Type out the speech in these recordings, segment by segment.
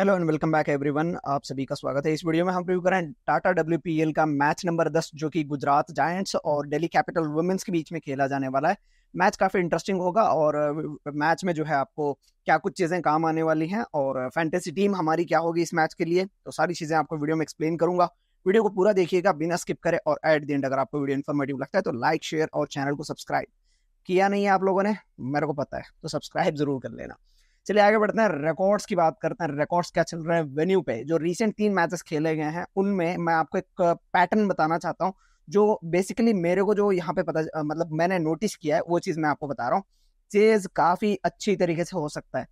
hello and welcome back everyone आप सभी का स्वागत है इस वीडियो में हम रिव्यू करें टाटा डब्ल्यू का मैच नंबर दस जो कि गुजरात जायंट्स और दिल्ली कैपिटल वुमेंस के बीच में खेला जाने वाला है मैच काफ़ी इंटरेस्टिंग होगा और मैच में जो है आपको क्या कुछ चीज़ें काम आने वाली हैं और फैंटेसी टीम हमारी क्या होगी इस मैच के लिए तो सारी चीज़ें आपको वीडियो में एक्सप्लेन करूंगा वीडियो को पूरा देखिएगा बिना स्किप करें और एट द एंड अगर आपको वीडियो इन्फॉर्मेटिव लगता है तो लाइक शेयर और चैनल को सब्सक्राइब किया नहीं है आप लोगों ने मेरे को पता है तो सब्सक्राइब जरूर कर लेना चलिए आगे बढ़ते हैं रिकॉर्ड्स की बात करते हैं रिकॉर्ड्स क्या चल रहे हैं वेन्यू पे जो रिसेंट तीन मैचेस खेले गए हैं उनमें मैं आपको एक पैटर्न बताना चाहता हूँ जो बेसिकली मेरे को जो यहाँ पे पता मतलब मैंने नोटिस किया है वो चीज़ मैं आपको बता रहा हूँ चेज काफ़ी अच्छी तरीके से हो सकता है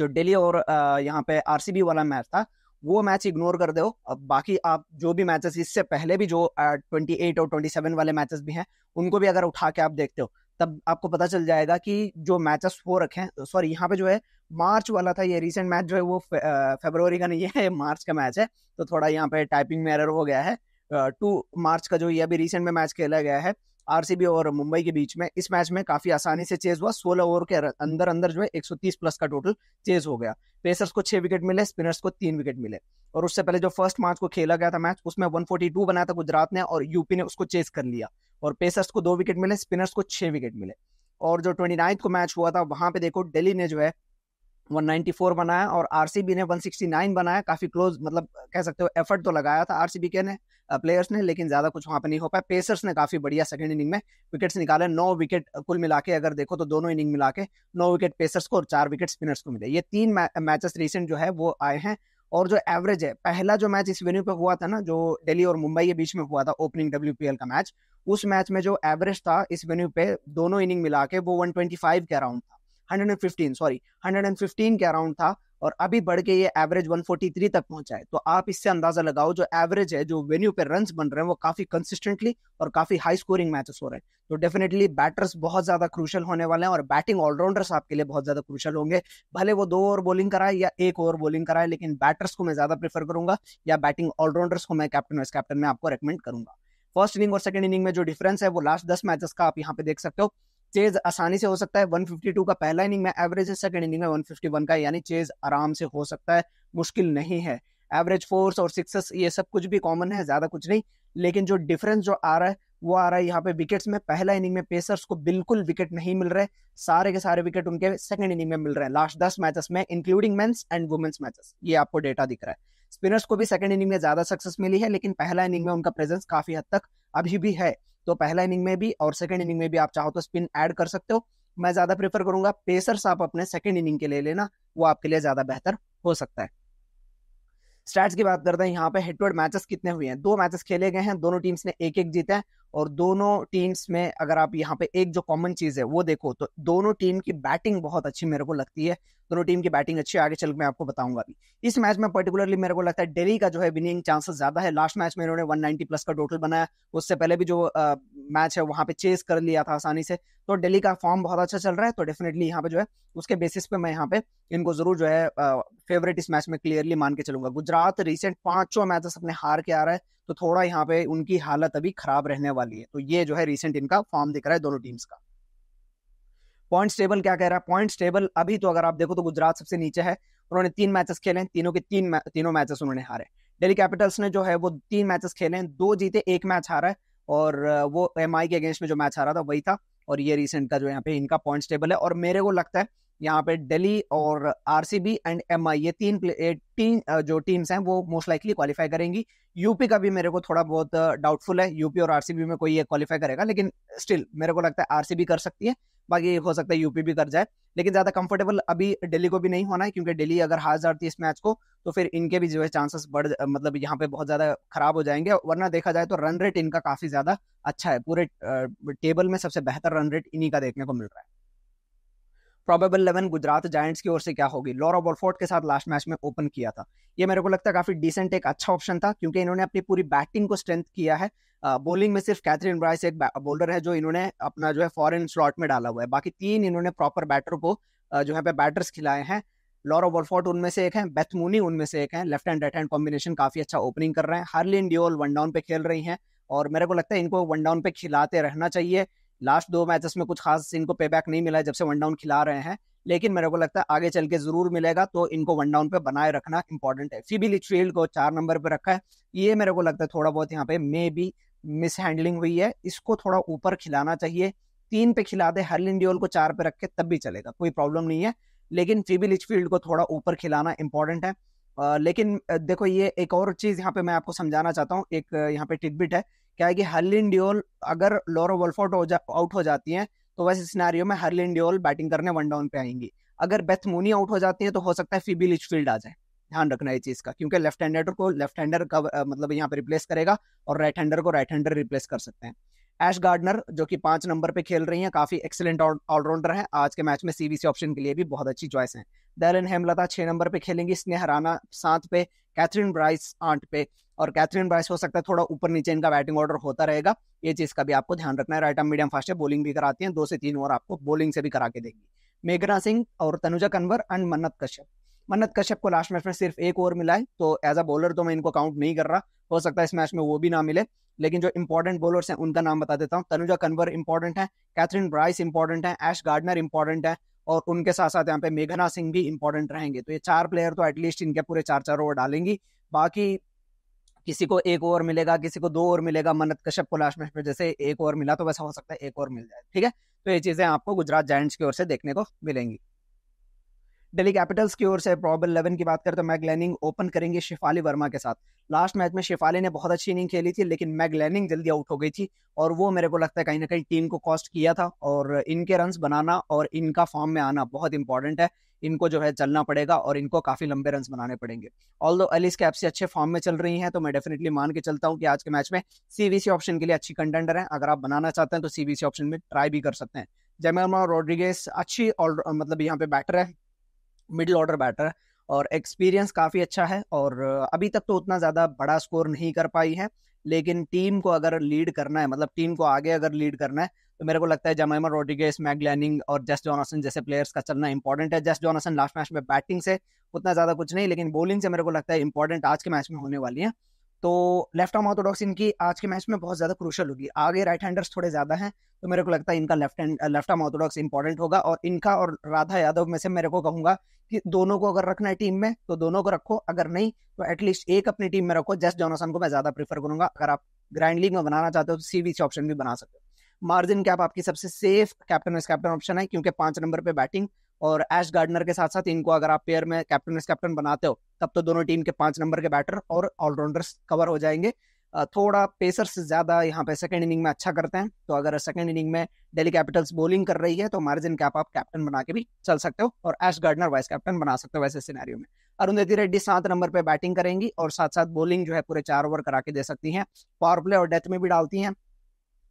जो डेली और यहाँ पे आरसीबी वाला मैच था वो मैच इग्नोर कर दो अब बाकी आप जो भी मैचेस इससे पहले भी जो ट्वेंटी एट और ट्वेंटी सेवन वाले मैचेस भी हैं उनको भी अगर उठा के आप देखते हो तब आपको पता चल जाएगा कि जो मैचेस हो रखे हैं सॉरी यहाँ पे जो है मार्च वाला था ये रिसेंट मैच जो है वो फेबरवरी का नहीं है मार्च का मैच है तो थोड़ा यहाँ पे टाइपिंग में एरर हो गया है टू मार्च का जो ये अभी रिसेंट में मैच खेला गया है आरसीबी और मुंबई के बीच में इस मैच में काफी आसानी से चेज हुआ सोलह ओवर के अंदर अंदर जो है 130 प्लस का टोटल चेज हो गया पेसर्स को छह विकेट मिले स्पिनर्स को तीन विकेट मिले और उससे पहले जो फर्स्ट मार्च को खेला गया था मैच उसमें 142 बनाया था गुजरात ने और यूपी ने उसको चेज कर लिया और पेसर्स को दो विकेट मिले स्पिनर्स को छह विकेट मिले और जो ट्वेंटी को मैच हुआ था वहां पे देखो दिल्ली ने जो है 194 बनाया और आरसीबी ने 169 बनाया काफी क्लोज मतलब कह सकते हो एफर्ट तो लगाया था आरसीबी के ने प्लेयर्स ने लेकिन ज्यादा कुछ वहां पे नहीं हो पाया पेसर्स ने काफी बढ़िया सेकंड इनिंग में विकेट्स निकाले नौ विकेट कुल मिला के अगर देखो तो दोनों इनिंग मिला के नौ विकेट पेसर्स को और चार विकेट स्पिनर्स को मिले ये तीन मैचेस रिसेंट जो है वो आए हैं और जो एवरेज है पहला जो मैच इस वेन्यू पे हुआ था ना जो दिल्ली और मुंबई के बीच में हुआ था ओपनिंग डब्ल्यू का मैच उस मैच में जो एवरेज था इस वेन्यू पे दोनों इनिंग मिला के वो 125 के अराउंड था 115 सॉरी 115 के अराउंड था और अभी बढ़ के ये एवरेज 143 तक पहुंचा है तो आप इससे अंदाजा लगाओ जो एवरेज है जो वेन्यू पे रन बन रहे हैं वो काफी कंसिस्टेंटली और काफी हाई स्कोरिंग मैचेस हो रहे हैं तो डेफिनेटली बैटर्स बहुत ज्यादा क्रूशल होने वाले हैं और बैटिंग ऑलराउंडर्स आपके लिए बहुत ज्यादा क्रूशल होंगे भले वो दो ओवर बॉलिंग कराए या एक ओवर बॉलिंग कराए लेकिन बैटर्स को मैं ज्यादा प्रेफर करूंगा या बैटिंग ऑलराउंडर्स को मैं कैप्टन वाइस कैप्टन में आपको रिकमेंड करूंगा फर्स्ट इनिंग और सेकंड इनिंग में जो डिफरेंस है वो लास्ट दस मैचेस का आप यहाँ पे देख सकते हो चेज आसानी से हो सकता है 152 का पहला इनिंग में एवरेज है सेकंड इनिंग में 151 का यानी चेज आराम से हो सकता है मुश्किल नहीं है एवरेज फोर्स और सिक्सेस ये सब कुछ भी कॉमन है ज्यादा कुछ नहीं लेकिन जो डिफरेंस जो आ रहा है वो आ रहा है यहाँ पे विकेट्स में पहला इनिंग में पेसर्स को बिल्कुल विकेट नहीं मिल रहे सारे के सारे विकेट उनके सेकंड इनिंग में मिल रहे हैं लास्ट दस मैचेस में including men's and women's matches ये आपको डेटा दिख रहा है स्पिनर्स को भी सेकंड इनिंग में ज्यादा सक्सेस मिली है लेकिन पहला इनिंग में उनका प्रेजेंस काफी हद तक अभी भी है तो पहला इनिंग में भी और सेकंड इनिंग में भी आप चाहो तो स्पिन ऐड कर सकते हो मैं ज्यादा प्रेफर करूंगा पेसर्स आप अपने सेकंड इनिंग के लिए लेना वो आपके लिए ज्यादा बेहतर हो सकता है स्टैट्स की बात करते हैं यहाँ पे हेटवर्ड मैचेस कितने हुए हैं दो मैचेस खेले गए हैं दोनों टीम्स ने एक एक जीता है और दोनों टीम्स में अगर आप यहाँ पे एक जो कॉमन चीज है वो देखो तो दोनों टीम की बैटिंग बहुत अच्छी मेरे को लगती है दोनों टीम की बैटिंग अच्छी आगे चल मैं आपको बताऊंगा भी इस मैच में पर्टिकुलरली मेरे को लगता है डेली का जो है विनिंग चांसेस ज्यादा है लास्ट मैच में इन्होंने 190 प्लस का टोटल बनाया उससे पहले भी जो आ, मैच है वहां पे चेस कर लिया था आसानी से तो डेली का फॉर्म बहुत अच्छा चल रहा है तो डेफिनेटली यहाँ पे जो है उसके बेसिस पे मैं यहाँ पे इनको जरूर जो है फेवरेट इस मैच में क्लियरली मान के चलूंगा गुजरात रिसेंट पांचों मैचेस अपने हार के आ रहा है तो थोड़ा यहाँ पे उनकी हालत अभी खराब रहने वाली वाली है तो ये जो है रिसेंट इनका फॉर्म दिख रहा है दोनों टीम्स का पॉइंट टेबल क्या कह रहा है पॉइंट टेबल अभी तो अगर आप देखो तो गुजरात सबसे नीचे है उन्होंने तीन मैचेस खेले हैं तीनों के तीन तीनों मैचेस उन्होंने हारे डेली कैपिटल्स ने जो है वो तीन मैचेस खेले हैं दो जीते एक मैच हारा है और वो एम के अगेंस्ट में जो मैच हारा था वही था और ये रिसेंट का जो यहाँ पे इनका पॉइंट टेबल है और मेरे को लगता है यहाँ पे दिल्ली और आरसीबी एंड एम ये तीन तीन जो टीम्स हैं वो मोस्ट लाइकली क्वालिफाई करेंगी यूपी का भी मेरे को थोड़ा बहुत डाउटफुल है यूपी और आरसीबी में कोई ये क्वालिफाई करेगा लेकिन स्टिल मेरे को लगता है आरसीबी कर सकती है बाकी हो सकता है यूपी भी कर जाए लेकिन ज्यादा कंफर्टेबल अभी दिल्ली को भी नहीं होना है क्योंकि दिल्ली अगर हार जाती है इस मैच को तो फिर इनके भी जो है चांसेस बढ़ मतलब यहाँ पे बहुत ज्यादा खराब हो जाएंगे वरना देखा जाए तो रन रेट इनका काफी ज्यादा अच्छा है पूरे टेबल में सबसे बेहतर रन रेट इन्हीं का देखने को मिल रहा है प्रॉबेबल इलेवन गुजरात जायंट्स की ओर से क्या होगी लॉरा बॉलफोर्ट के साथ लास्ट मैच में ओपन किया था ये मेरे को लगता है काफी डिसेंट एक अच्छा ऑप्शन था क्योंकि इन्होंने अपनी पूरी बैटिंग को स्ट्रेंथ किया है बॉलिंग में सिर्फ कैथरीन ब्राइस एक बॉलर है जो इन्होंने अपना जो है फॉरन स्लॉट में डाला हुआ है बाकी तीन इन्होंने प्रॉपर बैटर को जो है बैटर्स खिलाए हैं लॉरा वॉलफोर्ट उनमें से एक है बेथमूनी उनमें से एक है left hand right hand combination काफी अच्छा ओपनिंग कर रहे हैं हार्लिन डिओल वन डाउन पे खेल रही हैं और मेरे को लगता है इनको वन डाउन पे खिलाते रहना चाहिए लास्ट दो मैचेस में कुछ खास इनको पे बैक नहीं मिला है जब से वन डाउन खिला रहे हैं लेकिन मेरे को लगता है आगे चल के जरूर मिलेगा तो इनको वन डाउन पे बनाए रखना इंपॉर्टेंट है सीबी लिचफील्ड को चार नंबर पे रखा है ये मेरे को लगता है थोड़ा बहुत यहाँ पे मे बी मिस हैंडलिंग हुई है इसको थोड़ा ऊपर खिलाना चाहिए तीन पे खिला दे हर इंडियोल को चार पे के तब भी चलेगा कोई प्रॉब्लम नहीं है लेकिन सीबी लिचफील्ड को थोड़ा ऊपर खिलाना इंपॉर्टेंट है आ, लेकिन देखो ये एक और चीज़ यहाँ पे मैं आपको समझाना चाहता हूँ एक यहाँ पे टिकबिट है क्या है कि हर्लिन ड्योल अगर लोरो वल्फोर्ट हो जा आउट हो जाती हैं तो वैसे सिनारियों में हर्लिन ड्योल बैटिंग करने वन डाउन पे आएंगी अगर बेथ मूनी आउट हो जाती है तो हो सकता है फीबी लिचफील्ड आ जाए ध्यान रखना है चीज़ का क्योंकि लेफ्ट हैंडर को लेफ्ट हैंडर का मतलब यहाँ पे रिप्लेस करेगा और राइट हैंडर को राइट हैंडर रिप्लेस कर सकते हैं एश गार्डनर जो कि पांच नंबर पे खेल रही हैं काफी एक्सेलेंट ऑलराउंडर हैं आज के मैच में सीबीसी ऑप्शन के लिए भी बहुत अच्छी चॉइस हैं डैरन हेमलता छह नंबर पे खेलेंगी स्नेह राना सात पे कैथरीन ब्राइस आठ पे और कैथरीन ब्राइस हो सकता है थोड़ा ऊपर नीचे इनका बैटिंग ऑर्डर होता रहेगा ये चीज का भी आपको ध्यान रखना है राइट आर्म मीडियम फास्ट है बॉलिंग भी कराती हैं दो से तीन ओवर आपको बॉलिंग से भी करा के देंगी मेघना सिंह और तनुजा कन्वर एंड मन्नत कश्यप मन्नत कश्यप को लास्ट मैच में सिर्फ एक ओवर मिला है तो एज अ बॉलर तो मैं इनको काउंट नहीं कर रहा हो सकता है इस मैच में वो भी ना मिले लेकिन जो इंपॉर्टेंट बॉलर्स हैं उनका नाम बता देता हूँ तनुजा कन्वर इंपॉर्टेंट है कैथरीन ब्राइस इंपॉर्टेंट है एश गार्डनर इंपॉर्टेंट है और उनके साथ साथ यहाँ पे मेघना सिंह भी इंपॉर्टेंट रहेंगे तो ये चार प्लेयर तो एटलीस्ट इनके पूरे चार चार ओवर डालेंगी बाकी किसी को एक ओवर मिलेगा किसी को दो ओवर मिलेगा मन्नत कश्यप को लास्ट मैच में जैसे एक ओवर मिला तो वैसा हो सकता है एक ओवर मिल जाए ठीक है तो ये चीजें आपको गुजरात जायंट्स की ओर से देखने को मिलेंगी दिल्ली कैपिटल्स की ओर से प्रॉबल इलेवन की बात करें तो मैग लैनिंग ओपन करेंगे शिफाली वर्मा के साथ लास्ट मैच में शिफाली ने बहुत अच्छी इनिंग खेली थी लेकिन मैग लैनिंग जल्दी आउट हो गई थी और वो मेरे को लगता है कहीं ना कहीं टीम को कॉस्ट किया था और इनके रन बनाना और इनका फॉर्म में आना बहुत इंपॉर्टेंट है इनको जो है चलना पड़ेगा और इनको काफी लंबे रन बनाने पड़ेंगे ऑल दो अलिस कैप से अच्छे फॉर्म में चल रही हैं तो मैं डेफिनेटली मान के चलता हूँ कि आज के मैच में सीबीसी ऑप्शन के लिए अच्छी कंटेंडर है अगर आप बनाना चाहते हैं तो सीबीसी ऑप्शन में ट्राई भी कर सकते हैं जैमे रॉड्रिगेस अच्छी और मतलब यहाँ पे बैटर है मिडिल ऑर्डर बैटर और एक्सपीरियंस काफ़ी अच्छा है और अभी तक तो उतना ज़्यादा बड़ा स्कोर नहीं कर पाई है लेकिन टीम को अगर लीड करना है मतलब टीम को आगे अगर लीड करना है तो मेरे को लगता है जमाइमा रोड्रिगेस मैगलैनिंग और जस जॉनसन जैसे प्लेयर्स का चलना इंपॉर्टेंट है जस जॉनसन लास्ट मैच में बैटिंग से उतना ज़्यादा कुछ नहीं लेकिन बॉलिंग से मेरे को लगता है इंपॉर्टेंट आज के मैच में होने वाली है तो लेफ्ट आर्म ऑर्थोडॉक्स इनकी आज के मैच में बहुत ज़्यादा क्रूशल होगी आगे राइट हैंडर्स थोड़े ज़्यादा हैं तो मेरे को लगता है इनका left hand left arm orthodox important होगा और इनका और राधा यादव में से मेरे को कहूंगा कि दोनों को अगर रखना है टीम में तो दोनों को रखो अगर नहीं तो एटलीस्ट एक अपनी टीम में रखो जस्ट जोनोसन को मैं ज़्यादा प्रीफर करूंगा अगर आप ग्रैंड लीग में बनाना चाहते हो तो सीवी ऑप्शन भी बना सकते हो मार्जिन कैप आपकी सबसे सेफ कैप्टन कैप्टन ऑप्शन है क्योंकि पांच नंबर पे बैटिंग और एश गार्डनर के साथ साथ इनको अगर आप पेयर में कैप्टन एस कैप्टन बनाते हो तब तो दोनों टीम के पांच नंबर के बैटर और ऑलराउंडर्स कवर हो जाएंगे थोड़ा पेसर्स ज़्यादा यहाँ पे सेकेंड इनिंग में अच्छा करते हैं तो अगर सेकेंड इनिंग में डेली कैपिटल्स बॉलिंग कर रही है तो मार्जिन कैप आप कैप्टन बना के भी चल सकते हो और एश गार्डनर वाइस कैप्टन बना सकते हो वैसे सिनेरियो में अरुंधति रेड्डी सात नंबर पे बैटिंग करेंगी और साथ साथ बॉलिंग जो है पूरे चार ओवर करा के दे सकती हैं पावर प्ले और डेथ में भी डालती हैं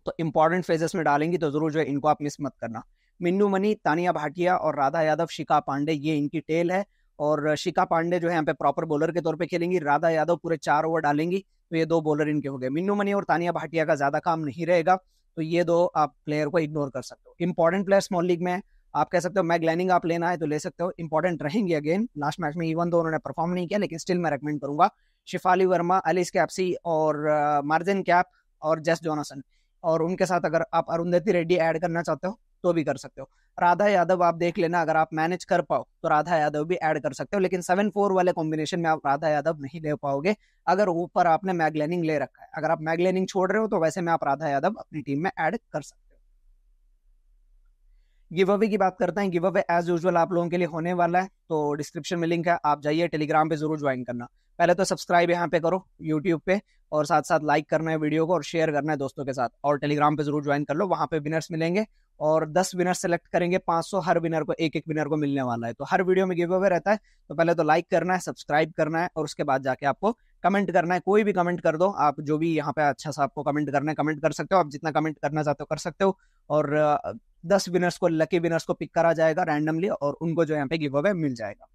तो इंपॉर्टेंट फेजेस में डालेंगी तो जरूर जो है इनको आप मिस मत करना मिन्नू मनी तानिया भाटिया और राधा यादव शिखा पांडे ये इनकी टेल है और शिखा पांडे जो है यहाँ पे प्रॉपर बॉलर के तौर पे खेलेंगी राधा यादव पूरे चार ओवर डालेंगी तो ये दो बॉलर इनके हो गए मिन्नू मनी और तानिया भाटिया का ज्यादा काम नहीं रहेगा तो ये दो आप प्लेयर को इग्नोर कर सकते हो इंपॉर्टेंट प्लेयर स्मॉल लीग में आप कह सकते हो मैग लैनिंग आप लेना है तो ले सकते हो इंपॉर्टेंट रहेंगे अगेन लास्ट मैच में इवन दो उन्होंने परफॉर्म नहीं किया लेकिन स्टिल मैं रेकमेंड करूंगा शिफाली वर्मा अलिस कैप्सी और मार्जिन कैप और जस जोनासन और उनके साथ अगर आप अरुंधति रेड्डी ऐड करना चाहते हो तो भी कर सकते हो राधा यादव आप देख लेना अगर आप मैनेज कर पाओ तो राधा यादव भी ऐड कर सकते हो लेकिन सेवन फोर वाले कॉम्बिनेशन में आप राधा यादव नहीं ले पाओगे अगर ऊपर आपने मैगलेनिंग ले रखा है अगर आप मैगलेनिंग छोड़ रहे हो तो वैसे में आप राधा यादव अपनी टीम में ऐड कर सकते हो गिव अवे की बात करते हैं गिव अवे एज यूजल आप लोगों के लिए होने वाला है तो डिस्क्रिप्शन में लिंक है आप जाइए टेलीग्राम पे जरूर ज्वाइन करना पहले तो सब्सक्राइब यहाँ पे करो यूट्यूब पे और साथ साथ लाइक करना है वीडियो को और शेयर करना है दोस्तों के साथ और टेलीग्राम पे जरूर ज्वाइन कर लो वहाँ पे विनर्स मिलेंगे और 10 विनर सेलेक्ट करेंगे 500 हर विनर को एक एक विनर को मिलने वाला है तो हर वीडियो में गिव अवे रहता है तो पहले तो लाइक करना है सब्सक्राइब करना है और उसके बाद जाके आपको कमेंट करना है कोई भी कमेंट कर दो आप जो भी यहाँ पे अच्छा सा आपको कमेंट करना है कमेंट कर सकते हो आप जितना कमेंट करना चाहते हो कर सकते हो और दस विनर्स को लकी विनर्स को पिक करा जाएगा रैंडमली और उनको जो यहाँ पे गिव अवे मिल जाएगा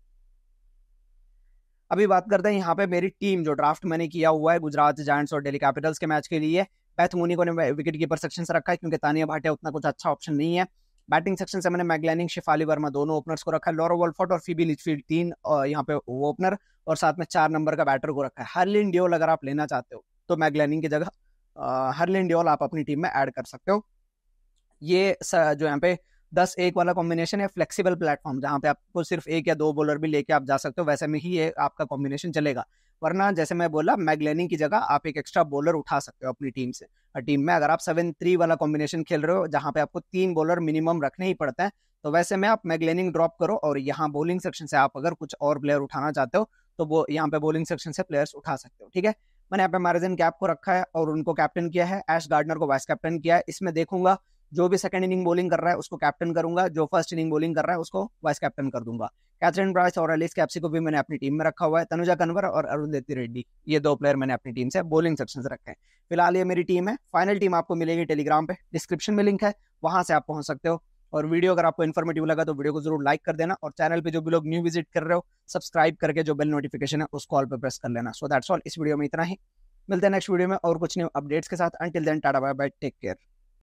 अभी बात करते हैं यहाँ पे मेरी टीम जो ड्राफ्ट मैंने किया हुआ है गुजरात जायंट्स और डेली कैपिटल्स के मैच के लिए पैथ को ने विकेट कीपर सेक्शन से रखा है क्योंकि तानिया भाटिया उतना कुछ अच्छा ऑप्शन नहीं है बैटिंग सेक्शन से मैंने मैगलैनिंग शिफाली वर्मा दोनों ओपनर्स को रखा है लॉरो वॉल्फोर्ट और फीबी लिचफील्ड तीन यहाँ पे ओपनर और साथ में चार नंबर का बैटर को रखा है हरलिन ड्योल अगर आप लेना चाहते हो तो मैगलैनिंग की जगह हरलिन ड्योल आप अपनी टीम में ऐड कर सकते हो ये जो यहाँ पे दस एक वाला कॉम्बिनेशन है फ्लेक्सिबल प्लेटफॉर्म जहाँ पे आपको सिर्फ एक या दो बॉलर भी लेके आप जा सकते हो वैसे में ही ये आपका कॉम्बिनेशन चलेगा वरना जैसे मैं बोला मैगलेनिंग की जगह आप एक एक्स्ट्रा बॉलर उठा सकते हो अपनी टीम से और टीम में अगर आप सेवन थ्री वाला कॉम्बिनेशन खेल रहे हो जहाँ पे आपको तीन बॉलर मिनिमम रखने ही पड़ते हैं तो वैसे में आप मैगलेनिंग ड्रॉप करो और यहाँ बॉलिंग सेक्शन से आप अगर कुछ और प्लेयर उठाना चाहते हो तो वो यहाँ पे बॉलिंग सेक्शन से प्लेयर्स उठा सकते हो ठीक है मैंने यहाँ पे मैरिजन कैप को रखा है और उनको कैप्टन किया है एश गार्डनर को वाइस कैप्टन किया है इसमें देखूंगा जो भी सेकंड इनिंग बॉलिंग कर रहा है उसको कैप्टन करूंगा जो फर्स्ट इनिंग बॉलिंग कर रहा है उसको वाइस कैप्टन कर दूंगा कैथरीन ब्राइस और एलिस कैप्सी को भी मैंने अपनी टीम में रखा हुआ है तनुजा कन्वर और अरुण देती रेड्डी ये दो प्लेयर मैंने अपनी टीम से बॉलिंग सेक्शन से रखे हैं फिलहाल ये मेरी टीम है फाइनल टीम आपको मिलेगी टेलीग्राम पे डिस्क्रिप्शन में लिंक है वहां से आप पहुंच सकते हो और वीडियो अगर आपको इन्फॉर्मेटिव लगा तो वीडियो को जरूर लाइक कर देना और चैनल पे जो भी लोग न्यू विजिट कर रहे हो सब्सक्राइब करके जो बेल नोटिफिकेशन है उस कॉल पर प्रेस कर लेना सो दैट्स ऑल इस वीडियो में इतना ही मिलते हैं नेक्स्ट वीडियो में और कुछ न्यू अपडेट्स के साथ until then tata bye bye take care